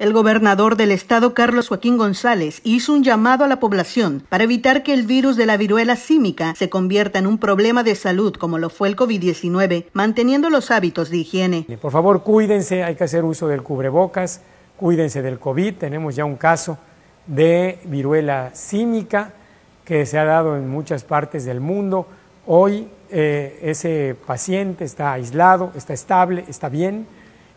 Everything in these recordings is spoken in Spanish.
El gobernador del estado, Carlos Joaquín González, hizo un llamado a la población para evitar que el virus de la viruela símica se convierta en un problema de salud como lo fue el COVID-19, manteniendo los hábitos de higiene. Eh, por favor, cuídense, hay que hacer uso del cubrebocas, cuídense del COVID, tenemos ya un caso de viruela símica que se ha dado en muchas partes del mundo. Hoy eh, ese paciente está aislado, está estable, está bien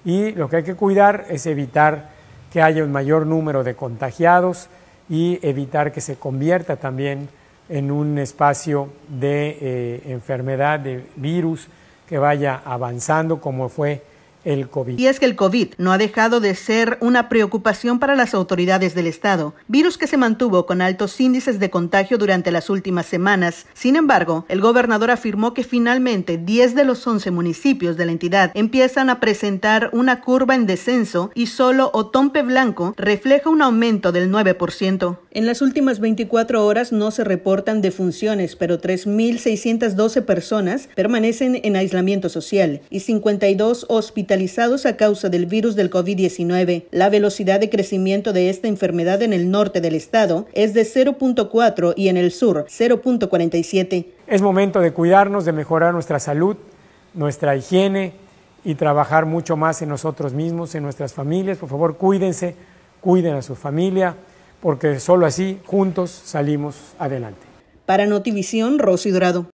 y lo que hay que cuidar es evitar que haya un mayor número de contagiados y evitar que se convierta también en un espacio de eh, enfermedad, de virus que vaya avanzando como fue el COVID. Y es que el COVID no ha dejado de ser una preocupación para las autoridades del Estado, virus que se mantuvo con altos índices de contagio durante las últimas semanas. Sin embargo, el gobernador afirmó que finalmente 10 de los 11 municipios de la entidad empiezan a presentar una curva en descenso y solo Otompe Blanco refleja un aumento del 9%. En las últimas 24 horas no se reportan defunciones, pero 3.612 personas permanecen en aislamiento social y 52 hospitales a causa del virus del COVID-19. La velocidad de crecimiento de esta enfermedad en el norte del estado es de 0.4 y en el sur 0.47. Es momento de cuidarnos, de mejorar nuestra salud, nuestra higiene y trabajar mucho más en nosotros mismos, en nuestras familias. Por favor, cuídense, cuiden a su familia, porque solo así juntos salimos adelante. Para Notivisión, Rosy Dorado.